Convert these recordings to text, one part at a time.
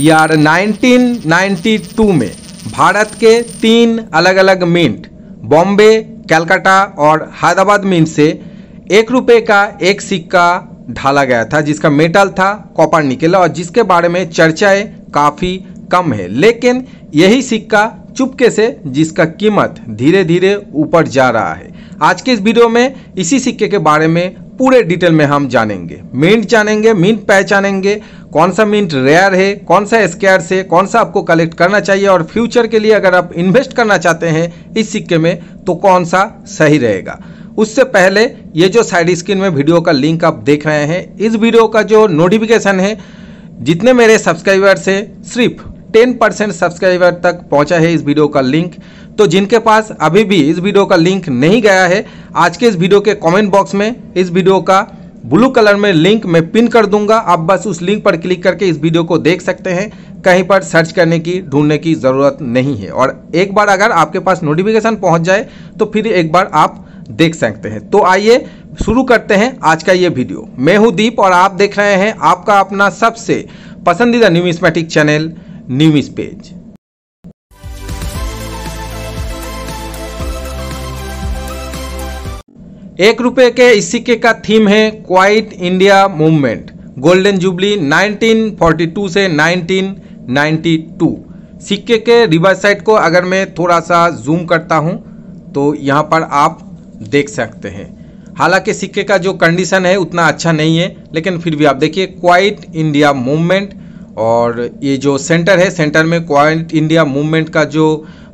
Year 1992 में भारत के तीन अलग अलग मिंट बॉम्बे कलकत्ता और हैदराबाद मिंट से एक रुपये का एक सिक्का ढाला गया था जिसका मेटल था कॉपर निकल और जिसके बारे में चर्चाएं काफ़ी कम है लेकिन यही सिक्का चुपके से जिसका कीमत धीरे धीरे ऊपर जा रहा है आज के इस वीडियो में इसी सिक्के के बारे में पूरे डिटेल में हम जानेंगे मिंट जानेंगे मिंट पहचानेंगे कौन सा मिंट रेयर है कौन सा स्केयर से कौन सा आपको कलेक्ट करना चाहिए और फ्यूचर के लिए अगर आप इन्वेस्ट करना चाहते हैं इस सिक्के में तो कौन सा सही रहेगा उससे पहले ये जो साइड स्क्रीन में वीडियो का लिंक आप देख रहे हैं इस वीडियो का जो नोटिफिकेशन है जितने मेरे सब्सक्राइबर्स हैं सिर्फ 10% सब्सक्राइबर तक पहुंचा है इस वीडियो का लिंक तो जिनके पास अभी भी इस वीडियो का लिंक नहीं गया है आज के इस वीडियो के कॉमेंट बॉक्स में इस वीडियो का ब्लू कलर में लिंक मैं पिन कर दूंगा आप बस उस लिंक पर क्लिक करके इस वीडियो को देख सकते हैं कहीं पर सर्च करने की ढूंढने की ज़रूरत नहीं है और एक बार अगर आपके पास नोटिफिकेशन पहुंच जाए तो फिर एक बार आप देख सकते हैं तो आइए शुरू करते हैं आज का ये वीडियो मैं हूं दीप और आप देख रहे हैं आपका अपना सबसे पसंदीदा न्यूमिस्मेटिक चैनल न्यूज पेज एक रुपए के इस सिक्के का थीम है quit India movement golden jubilee 1942 से 1992 सिक्के के रिवर साइड को अगर मैं थोड़ा सा जूम करता हूं तो यहां पर आप देख सकते हैं हालांकि सिक्के का जो कंडीशन है उतना अच्छा नहीं है लेकिन फिर भी आप देखिए क्वाइट इंडिया मूवमेंट और ये जो सेंटर है सेंटर में क्वाइट इंडिया मूवमेंट का जो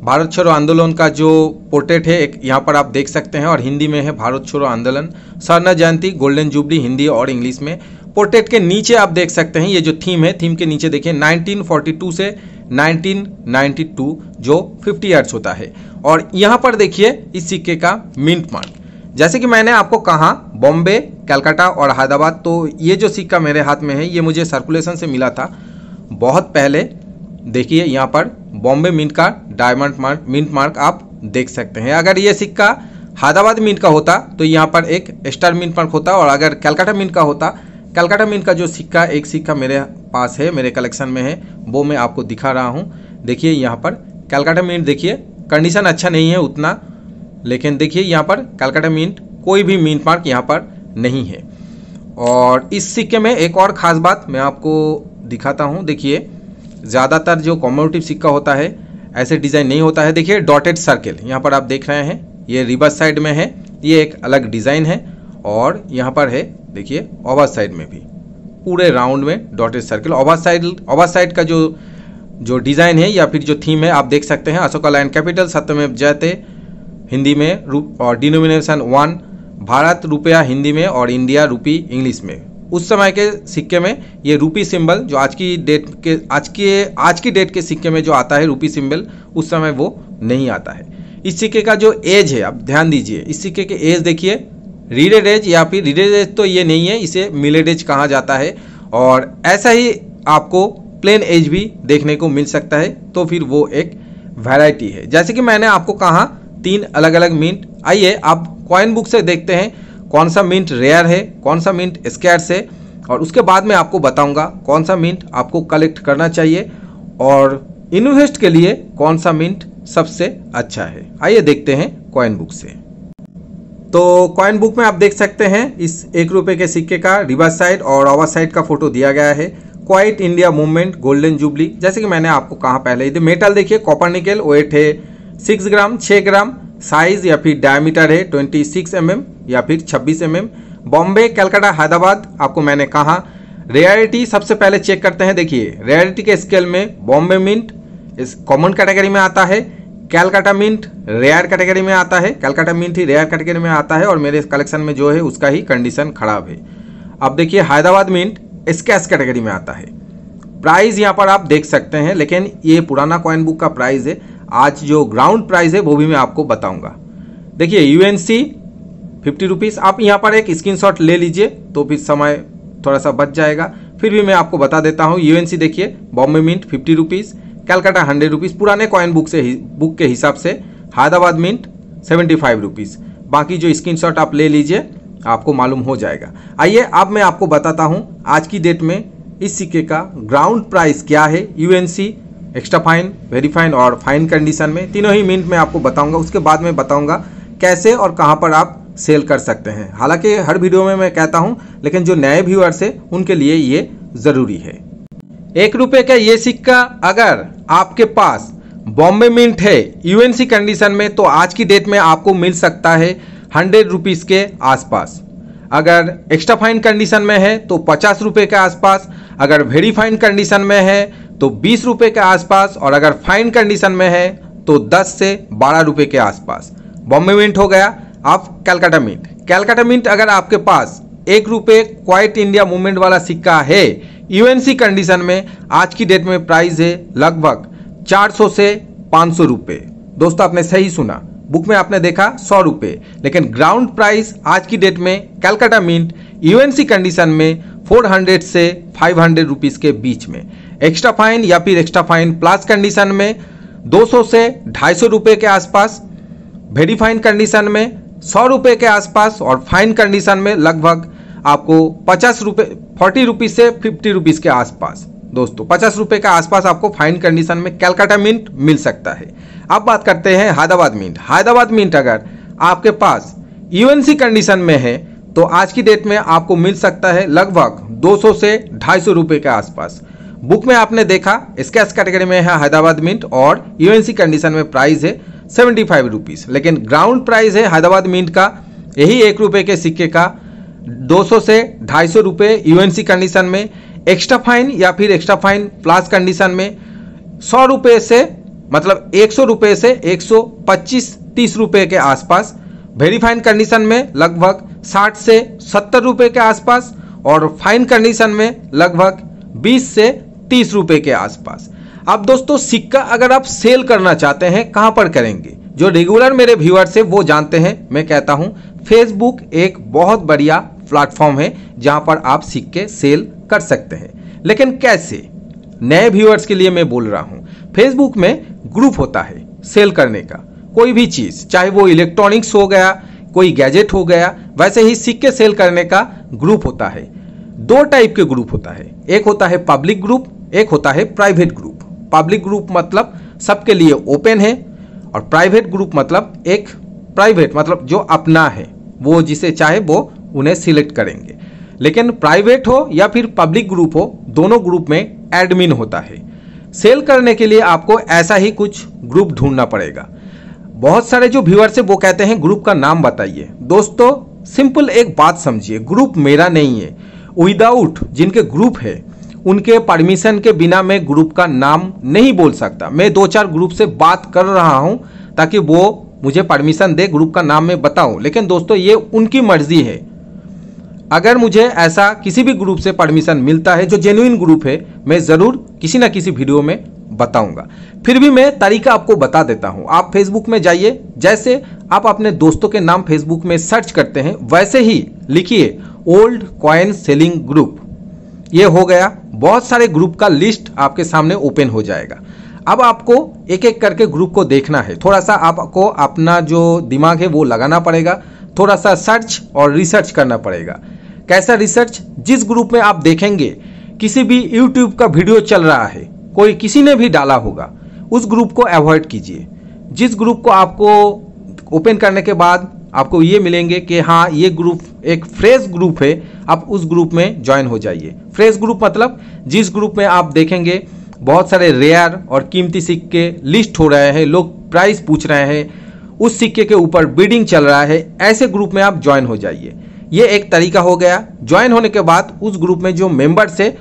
भारत छोड़ो आंदोलन का जो पोर्ट्रेट है एक यहाँ पर आप देख सकते हैं और हिंदी में है भारत छोड़ो आंदोलन सरना जयंती गोल्डन जुबली हिंदी और इंग्लिश में पोर्ट्रेट के नीचे आप देख सकते हैं ये जो थीम है थीम के नीचे देखिए 1942 से 1992 जो 50 ईयर्स होता है और यहाँ पर देखिए इस सिक्के का मिंट मार्क जैसे कि मैंने आपको कहा बॉम्बे कलकत्ता और हैदराबाद तो ये जो सिक्का मेरे हाथ में है ये मुझे सर्कुलेशन से मिला था बहुत पहले देखिए यहाँ पर बॉम्बे मिंट का डायमंड मार्क मिंट मार्क आप देख सकते हैं अगर ये सिक्का हैदराबाद मिंट का होता तो यहाँ पर एक स्टार मिंट मार्क होता और अगर कैलकाटा मिंट का होता कलकत्ता मिंट का जो सिक्का एक सिक्का मेरे पास है मेरे कलेक्शन में है वो मैं आपको दिखा रहा हूँ देखिए यहाँ पर कलकत्ता मिंट देखिए कंडीशन अच्छा नहीं है उतना लेकिन देखिए यहाँ पर कलकत्ता मिंट कोई भी मिंट मार्क यहाँ पर नहीं है और इस सिक्के में एक और ख़ास बात मैं आपको दिखाता हूँ देखिए ज़्यादातर जो कॉमोटिव सिक्का होता है ऐसे डिज़ाइन नहीं होता है देखिए डॉटेड सर्किल यहाँ पर आप देख रहे हैं ये रिवर्स साइड में है ये एक अलग डिज़ाइन है और यहाँ पर है देखिए ओवर साइड में भी पूरे राउंड में dotted circle over side over side का जो जो डिज़ाइन है या फिर जो थीम है आप देख सकते हैं अशोका लाइन कैपिटल सत्यमेव जयते हिंदी में और डिनोमिनेशन वन भारत रुपया हिंदी में और इंडिया रुपी इंग्लिश में उस समय के सिक्के में ये रूपी सिंबल जो आज की डेट के आज के आज की डेट के सिक्के में जो आता है रूपी सिंबल उस समय वो नहीं आता है इस सिक्के का जो एज है आप ध्यान दीजिए इस सिक्के के एज देखिए रीडेड एज या फिर रीडेड एज तो ये नहीं है इसे मिलेड एज कहा जाता है और ऐसा ही आपको प्लेन एज भी देखने को मिल सकता है तो फिर वो एक वैरायटी है जैसे कि मैंने आपको कहा तीन अलग अलग मिनट आइए आप क्वाइन बुक से देखते हैं कौन सा मिंट रेयर है कौन सा मिंट स्कैर्स है और उसके बाद में आपको बताऊंगा कौन सा मिंट आपको कलेक्ट करना चाहिए और इन्वेस्ट के लिए कौन सा मिंट सबसे अच्छा है आइए देखते हैं कॉइन बुक से तो कॉइन बुक में आप देख सकते हैं इस एक रुपये के सिक्के का रिवर्स साइड और ओवर साइड का फोटो दिया गया है quit India movement golden jubilee जैसे कि मैंने आपको कहा पहले ही मेटल देखिए कॉपर निकल वेट है सिक्स ग्राम छः ग्राम साइज या फिर डायमीटर है ट्वेंटी सिक्स एम एम या फिर 26 एम mm. बॉम्बे कैलकाटा हैदराबाद आपको मैंने कहा रियलिटी सबसे पहले चेक करते हैं देखिए रेयरिटी के स्केल में बॉम्बे मिंट इस कॉमन कैटेगरी में आता है कैलकाटा मिंट रेयर कैटेगरी में आता है कैलकाटा मिंट ही रेयर कैटेगरी में आता है और मेरे कलेक्शन में जो है उसका ही कंडीशन खराब है अब देखिए हैदराबाद मिंट स्कैश कैटेगरी में आता है प्राइस यहाँ पर आप देख सकते हैं लेकिन ये पुराना कॉइन बुक का प्राइस है आज जो ग्राउंड प्राइस है वो भी मैं आपको बताऊंगा देखिए यूएनसी फिफ्टी रुपीज़ आप यहाँ पर एक स्क्रीनशॉट ले लीजिए तो फिर समय थोड़ा सा बच जाएगा फिर भी मैं आपको बता देता हूँ यू देखिए Bombay mint fifty rupees Calcutta hundred rupees पुराने कॉइन बुक से बुक के हिसाब से Hyderabad mint seventy five rupees बाकी जो शॉट आप ले लीजिए आपको मालूम हो जाएगा आइए अब मैं आपको बताता हूँ आज की डेट में इस सिक्के का ग्राउंड प्राइस क्या है सी एक्स्ट्रा फाइन वेरी फाइन और फाइन कंडीशन में तीनों ही मिनट में आपको बताऊंगा उसके बाद में बताऊंगा कैसे और कहां पर आप सेल कर सकते हैं हालांकि हर वीडियो में मैं कहता हूं लेकिन जो नए व्यूअर्स है उनके लिए ये ज़रूरी है एक रुपये का ये सिक्का अगर आपके पास बॉम्बे मिंट है यूएनसी कंडीशन में तो आज की डेट में आपको मिल सकता है हंड्रेड रुपीज़ के आसपास अगर एक्स्ट्रा फाइन कंडीशन में है तो पचास रुपये के आसपास अगर वेरी फाइन कंडीशन में है तो बीस रुपये के आसपास और अगर फाइन कंडीशन में है तो दस से बारह रुपये के आसपास बॉम्बे मिंट हो गया of Calcutta mint Calcutta mint अगर आपके पास एक रुपये क्वाइट इंडिया मूवमेंट वाला सिक्का है यूएनसी कंडीशन में आज की डेट में प्राइस है लगभग 400 से 500 रुपये दोस्तों आपने सही सुना बुक में आपने देखा सौ रुपये लेकिन ग्राउंड प्राइस आज की डेट में कैलकाटा मिंट यूएनसी कंडीशन में 400 से 500 हंड्रेड के बीच में एक्स्ट्रा फाइन या फिर एक्स्ट्रा फाइन प्लस कंडीशन में 200 से ढाई सौ के आसपास वेरीफाइन कंडीशन में सौ रुपये के आसपास और फाइन कंडीशन में लगभग आपको पचास रुपये फोर्टी रुपीज़ से फिफ्टी रुपीज़ के आसपास दोस्तों पचास रुपये के आसपास आपको फाइन कंडीशन में कैलकाटा मिंट मिल सकता है अब बात करते हैं हैदराबाद मिंट हैदराबाद मिंट अगर आपके पास यूएनसी कंडीशन में है तो आज की डेट में आपको मिल सकता है लगभग 200 से ढाई सौ रुपये के आसपास बुक में आपने देखा स्कैच कैटेगरी में है हैदराबाद मिंट और यूएनसी कंडीशन में प्राइस है सेवेंटी फाइव रुपीज़ लेकिन ग्राउंड प्राइस है हैदराबाद मिंट का यही एक रुपये के सिक्के का 200 से ढाई सौ रुपये यूएनसी कंडीशन में एक्स्ट्रा फाइन या फिर एक्स्ट्रा फाइन प्लस कंडीशन में सौ रुपये से मतलब एक सौ रुपये से एक सौ पच्चीस तीस रुपये के आसपास वेरीफाइन कंडीशन में लगभग साठ से सत्तर रुपये के आसपास और फाइन कंडीशन में लगभग बीस से तीस रुपये के आसपास अब दोस्तों सिक्का अगर आप सेल करना चाहते हैं कहाँ पर करेंगे जो रेगुलर मेरे व्यूअर्स है वो जानते हैं मैं कहता हूँ फेसबुक एक बहुत बढ़िया प्लेटफॉर्म है जहाँ पर आप सिक्के सेल कर सकते हैं लेकिन कैसे नए व्यूअर्स के लिए मैं बोल रहा हूँ फेसबुक में ग्रुप होता है सेल करने का कोई भी चीज़ चाहे वो इलेक्ट्रॉनिक्स हो गया कोई गैजेट हो गया वैसे ही सिक्के सेल करने का ग्रुप होता है दो टाइप के ग्रुप होता है एक होता है पब्लिक ग्रुप एक होता है प्राइवेट ग्रुप पब्लिक ग्रुप मतलब सबके लिए ओपन है और प्राइवेट ग्रुप मतलब एक प्राइवेट मतलब जो अपना है वो जिसे चाहे वो उन्हें सिलेक्ट करेंगे लेकिन प्राइवेट हो या फिर पब्लिक ग्रुप हो दोनों ग्रुप में एडमिन होता है सेल करने के लिए आपको ऐसा ही कुछ ग्रुप ढूंढना पड़ेगा बहुत सारे जो व्यूअर्स है वो कहते हैं ग्रुप का नाम बताइए दोस्तों सिंपल एक बात समझिए ग्रुप मेरा नहीं है विदाउट जिनके ग्रुप है उनके परमिशन के बिना मैं ग्रुप का नाम नहीं बोल सकता मैं दो चार ग्रुप से बात कर रहा हूं ताकि वो मुझे परमिशन दे ग्रुप का नाम मैं बताऊं लेकिन दोस्तों ये उनकी मर्जी है अगर मुझे ऐसा किसी भी ग्रुप से परमिशन मिलता है जो जेन्यून ग्रुप है मैं ज़रूर किसी ना किसी वीडियो में बताऊंगा फिर भी मैं तरीका आपको बता देता हूं आप फेसबुक में जाइए जैसे आप अपने दोस्तों के नाम फेसबुक में सर्च करते हैं वैसे ही लिखिए ओल्ड कॉइन सेलिंग ग्रुप ये हो गया बहुत सारे ग्रुप का लिस्ट आपके सामने ओपन हो जाएगा अब आपको एक एक करके ग्रुप को देखना है थोड़ा सा आपको अपना जो दिमाग है वो लगाना पड़ेगा थोड़ा सा सर्च और रिसर्च करना पड़ेगा कैसा रिसर्च जिस ग्रुप में आप देखेंगे किसी भी यूट्यूब का वीडियो चल रहा है कोई किसी ने भी डाला होगा उस ग्रुप को अवॉइड कीजिए जिस ग्रुप को आपको ओपन करने के बाद आपको ये मिलेंगे कि हाँ ये ग्रुप एक फ्रेश ग्रुप है आप उस ग्रुप में ज्वाइन हो जाइए फ्रेश ग्रुप मतलब जिस ग्रुप में आप देखेंगे बहुत सारे रेयर और कीमती सिक्के लिस्ट हो रहे हैं लोग प्राइस पूछ रहे हैं उस सिक्के के ऊपर बीडिंग चल रहा है ऐसे ग्रुप में आप ज्वाइन हो जाइए ये एक तरीका हो गया ज्वाइन होने के बाद उस ग्रुप में जो मेंबर्स है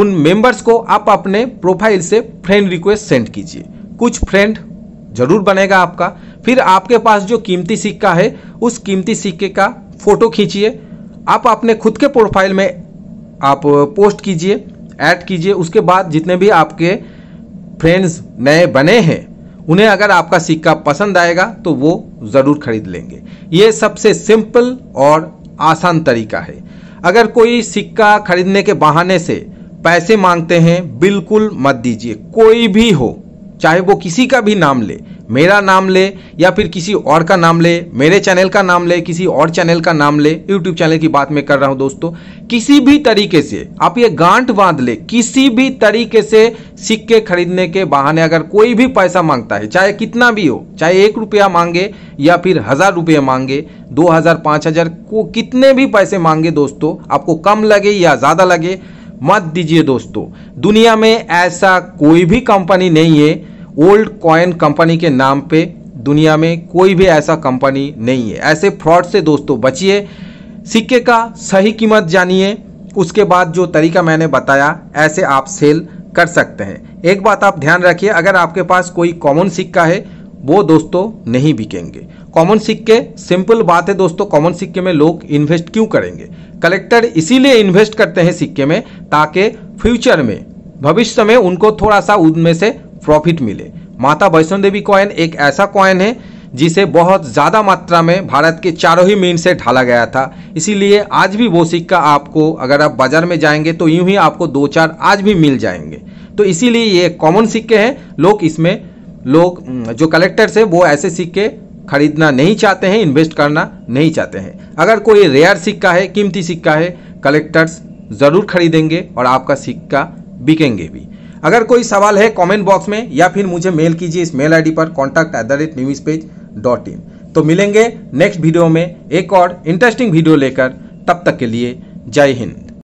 उन मेंबर्स को आप अपने प्रोफाइल से फ्रेंड रिक्वेस्ट सेंड कीजिए कुछ फ्रेंड जरूर बनेगा आपका फिर आपके पास जो कीमती सिक्का है उस कीमती सिक्के का फ़ोटो खींचिए आप अपने खुद के प्रोफाइल में आप पोस्ट कीजिए ऐड कीजिए उसके बाद जितने भी आपके फ्रेंड्स नए बने हैं उन्हें अगर आपका सिक्का पसंद आएगा तो वो ज़रूर खरीद लेंगे ये सबसे सिंपल और आसान तरीका है अगर कोई सिक्का खरीदने के बहाने से पैसे मांगते हैं बिल्कुल मत दीजिए कोई भी हो चाहे वो किसी का भी नाम ले मेरा नाम ले या फिर किसी और का नाम ले मेरे चैनल का नाम ले किसी और चैनल का नाम ले यूट्यूब चैनल की बात मैं कर रहा हूं दोस्तों किसी भी तरीके से आप ये गांठ बांध ले किसी भी तरीके से सिक्के खरीदने के बहाने अगर कोई भी पैसा मांगता है चाहे कितना भी हो चाहे एक रुपया मांगे या फिर हज़ार रुपये मांगे दो हज़ार पाँच हज़ार को कितने भी पैसे मांगे दोस्तों आपको कम लगे या ज़्यादा लगे मत दीजिए दोस्तों दुनिया में ऐसा कोई भी कंपनी नहीं है ओल्ड कॉइन कंपनी के नाम पे दुनिया में कोई भी ऐसा कंपनी नहीं है ऐसे फ्रॉड से दोस्तों बचिए सिक्के का सही कीमत जानिए उसके बाद जो तरीका मैंने बताया ऐसे आप सेल कर सकते हैं एक बात आप ध्यान रखिए अगर आपके पास कोई कॉमन सिक्का है वो दोस्तों नहीं बिकेंगे कॉमन सिक्के सिंपल बात है दोस्तों कॉमन सिक्के में लोग इन्वेस्ट क्यों करेंगे कलेक्टर इसीलिए इन्वेस्ट करते हैं सिक्के में ताकि फ्यूचर में भविष्य में उनको थोड़ा सा उनमें से प्रॉफिट मिले माता वैष्णो देवी कॉइन एक ऐसा कॉइन है जिसे बहुत ज़्यादा मात्रा में भारत के चारों ही मीन से ढाला गया था इसीलिए आज भी वो सिक्का आपको अगर आप बाज़ार में जाएंगे तो यूं ही आपको दो चार आज भी मिल जाएंगे तो इसीलिए ये कॉमन सिक्के हैं लोग इसमें लोग जो कलेक्टर्स हैं वो ऐसे सिक्के खरीदना नहीं चाहते हैं इन्वेस्ट करना नहीं चाहते हैं अगर कोई रेयर सिक्का है कीमती सिक्का है कलेक्टर्स ज़रूर खरीदेंगे और आपका सिक्का बिकेंगे भी अगर कोई सवाल है कमेंट बॉक्स में या फिर मुझे मेल कीजिए इस मेल आईडी पर contact at the rate news page dot in तो मिलेंगे नेक्स्ट वीडियो में एक और इंटरेस्टिंग वीडियो लेकर तब तक के लिए जय हिंद